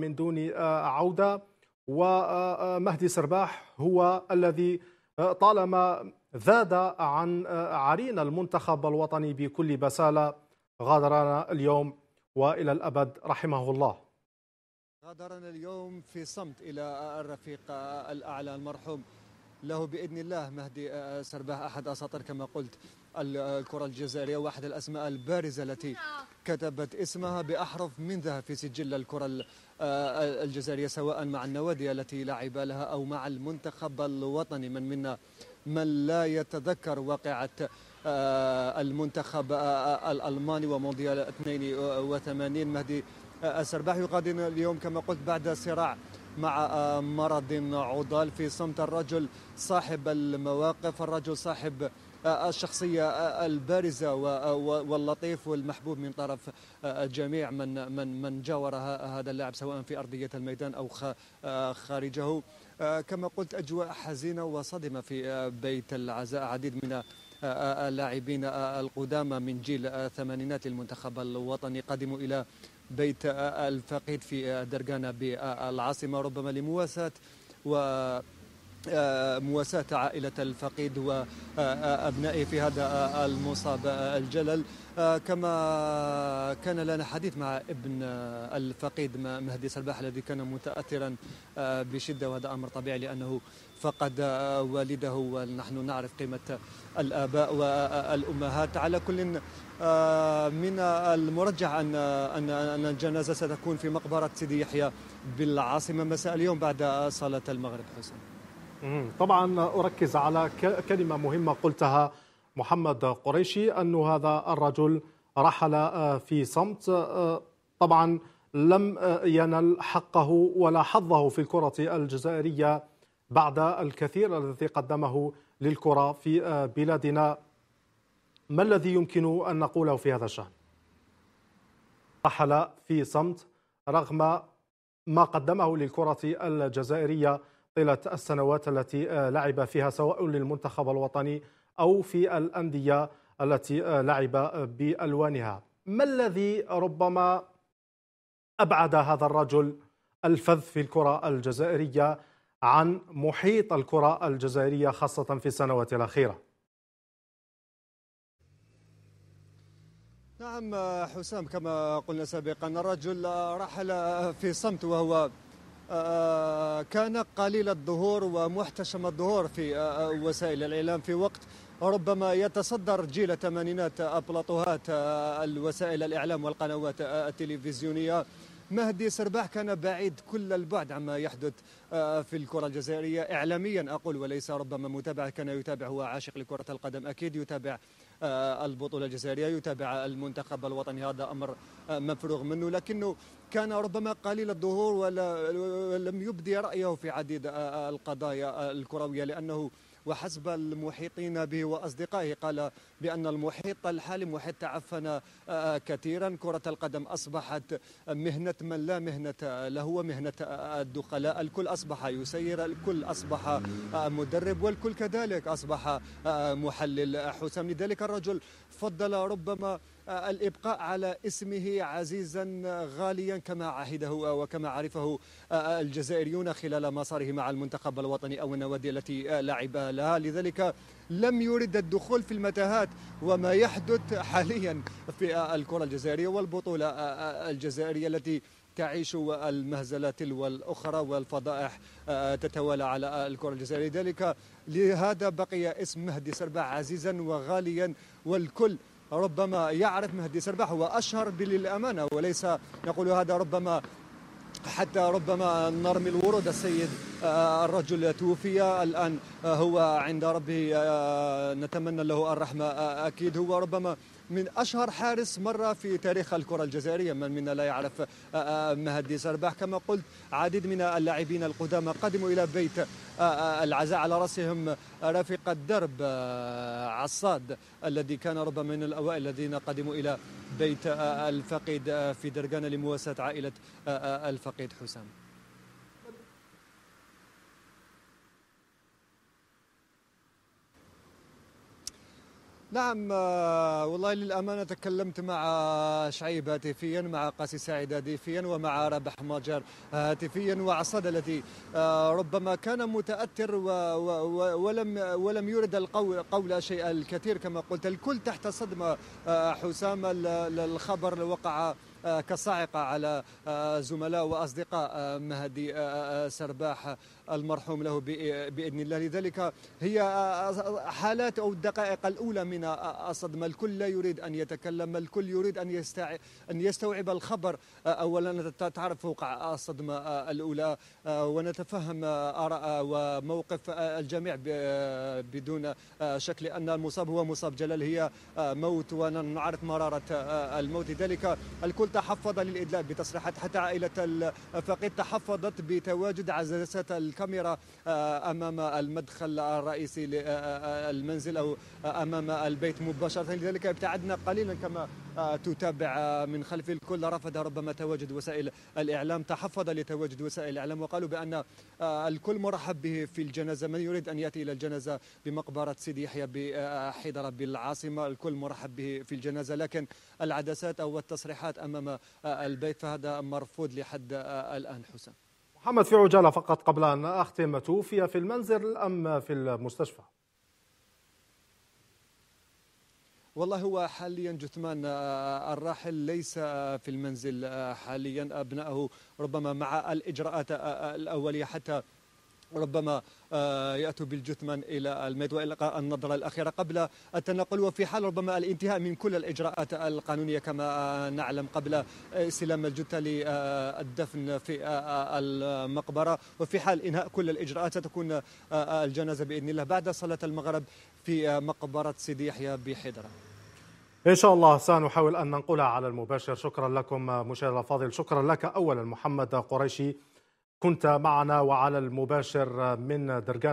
من دون آه، عودة ومهدي آه، آه، سرباح هو الذي طالما ذاد عن عرين المنتخب الوطني بكل بسالة غادرنا اليوم وإلى الأبد رحمه الله غادرنا اليوم في صمت إلى الرفيق الأعلى المرحوم له بإذن الله مهدي سرباح أحد أساطير كما قلت الكرة الجزائرية واحد الأسماء البارزة التي كتبت اسمها بأحرف من ذهب في سجل الكرة آه، الجزائرية سواء مع النوادي التي لعب لها أو مع المنتخب الوطني من منا من لا يتذكر واقعة آه، المنتخب آه، الألماني ومونديال 82 مهدي السرباح يقادم اليوم كما قلت بعد صراع مع مرض عضال في صمت الرجل صاحب المواقف الرجل صاحب الشخصية البارزة واللطيف والمحبوب من طرف آه، جميع من من من جاور هذا اللاعب سواء في أرضية الميدان أو آه، خارجه آه، كما قلت أجواء حزينة وصدمة في بيت العزاء عديد من اللاعبين القدامى من جيل الثمانينات المنتخب الوطني قدموا إلى بيت الفقيد في درقانة بالعاصمة ربما لمواساة و آه، مواساة عائلة الفقيد وأبنائه في هذا المصاب الجلل آه، كما كان لنا حديث مع ابن الفقيد مهدي سلباح الذي كان متأثرا آه، بشدة وهذا أمر طبيعي لأنه فقد والده ونحن نعرف قيمة الآباء والأمهات على كل من المرجح أن أن الجنازة ستكون في مقبرة سيدي يحيى بالعاصمة مساء اليوم بعد صلاة المغرب حسن طبعا أركز على كلمة مهمة قلتها محمد قريشي أن هذا الرجل رحل آه، في صمت آه، طبعا لم آه، ينل حقه ولا حظه في الكرة الجزائرية بعد الكثير الذي قدمه للكرة في بلادنا ما الذي يمكن أن نقوله في هذا الشأن؟ رحل في صمت رغم ما قدمه للكرة الجزائرية طيلة السنوات التي آه، لعب فيها سواء للمنتخب الوطني أو في الأندية التي آه، لعب آه، بألوانها ما الذي ربما أبعد هذا الرجل الفذ في الكرة الجزائرية عن محيط الكرة الجزائرية خاصة في السنوات الأخيرة نعم حسام كما قلنا سابقا الرجل رحل في صمت وهو كان قليل الظهور ومحتشم الظهور في آه، آه، وسائل الإعلام في وقت ربما يتصدر جيل الثمانينات أبلاطوهات آه، الوسائل الإعلام والقنوات التلفزيونية مهدي سرباح كان بعيد كل البعد عما يحدث آه، في الكرة الجزائرية إعلاميا أقول وليس ربما متابع كان يتابع هو عاشق لكرة القدم أكيد يتابع آه، البطولة الجزائرية يتابع المنتخب الوطني هذا أمر آه، مفروغ منه لكنه كان ربما قليل الظهور ولم يبدي رأيه في عديد القضايا الكروية لأنه وحسب المحيطين به وأصدقائه قال بأن المحيط الحالي محيط تعفن آه، آه، كثيرا كرة القدم أصبحت مهنة من لا مهنة له ومهنة الدخلاء الكل أصبح يسير الكل أصبح آه، مدرب والكل كذلك أصبح محلل حسام لذلك الرجل فضل ربما الإبقاء على اسمه عزيزا غاليا كما عهده وكما عرفه الجزائريون خلال مساره مع المنتخب الوطني أو النوادي التي لعب لها لذلك لم يرد الدخول في المتاهات وما يحدث حاليا في الكرة الجزائرية والبطولة الجزائرية التي تعيش المهزلة تلو الأخرى والفضائح تتوالى على الكرة الجزائرية لذلك لهذا بقي اسم مهدي سربع عزيزا وغاليا والكل ربما يعرف مهدي سرباح هو أشهر للأمانة وليس نقول هذا ربما حتى ربما نرمي الورود السيد آه، الرجل توفي الآن آه، هو عند ربه آه، نتمنى له الرحمة أكيد هو ربما من أشهر حارس مرة في تاريخ الكرة الجزائرية من منا لا يعرف آه، آه، مهدي سرباح كما قلت عديد من اللاعبين القدامى قدموا إلى بيت آه، العزاء على رأسهم رفيق الدرب عصاد الذي كان ربما من الأوائل الذين قدموا إلى بيت الفقيد في درقانة لمواساة عائلة الفقيد حسام نعم آه، والله للأمانة تكلمت مع شعيب هاتفيا مع قاسي سعيد هاتفيا ومع رابح ماجر هاتفيا وعصاد التي آه، ربما كان متأثر ولم ولم يرد القول قول شيء الكثير كما قلت الكل تحت صدمة آه، حسام الخبر وقع كصاعقة على آه، زملاء وأصدقاء آه، مهدي آه، سرباح المرحوم له بإذن الله لذلك هي حالات أو الدقائق الأولى من الصدمة الكل لا يريد أن يتكلم الكل يريد أن, يستع... أن يستوعب الخبر أولا تعرف وقع الصدمة الأولى ونتفهم آراء وموقف الجميع بدون شك لأن المصاب هو مصاب جلال هي موت ونعرف مرارة الموت لذلك الكل تحفظ للإدلاء بتصريحات حتى عائلة الفقيد تحفظت بتواجد عدسات الكاميرا آه، أمام المدخل الرئيسي للمنزل آه، آه، أو أمام البيت مباشرة لذلك ابتعدنا قليلا كما تتابع من خلف الكل رفض ربما تواجد وسائل الإعلام تحفظ لتواجد وسائل الإعلام وقالوا بأن الكل مرحب به في الجنازة من يريد أن يأتي إلى الجنازة بمقبرة سيدي يحيى بحيدرة بالعاصمة الكل مرحب به في الجنازة لكن العدسات أو التصريحات أمام أمام آه، البيت فهذا مرفوض لحد آه، الآن حسام محمد في عجالة فقط قبل أن أختم توفي في المنزل أم في المستشفى؟ والله هو حاليا جثمان آه، الراحل ليس في المنزل حاليا أبنائه ربما مع الإجراءات الأولية حتى ربما آه، ياتوا بالجثمان الى الميد والقاء النظره الاخيره قبل التنقل وفي حال ربما الانتهاء من كل الاجراءات القانونيه كما آه، نعلم قبل آه، استلام الجثه للدفن في المقبره وفي حال انهاء كل الاجراءات ستكون الجنازه باذن الله بعد صلاه المغرب في مقبره سيدي يحيى بحضره. إن شاء الله سنحاول أن ننقلها على المباشر شكرا لكم مشاهدة الفاضل شكرا لك أولا محمد قريشي كنت معنا وعلى المباشر من درجان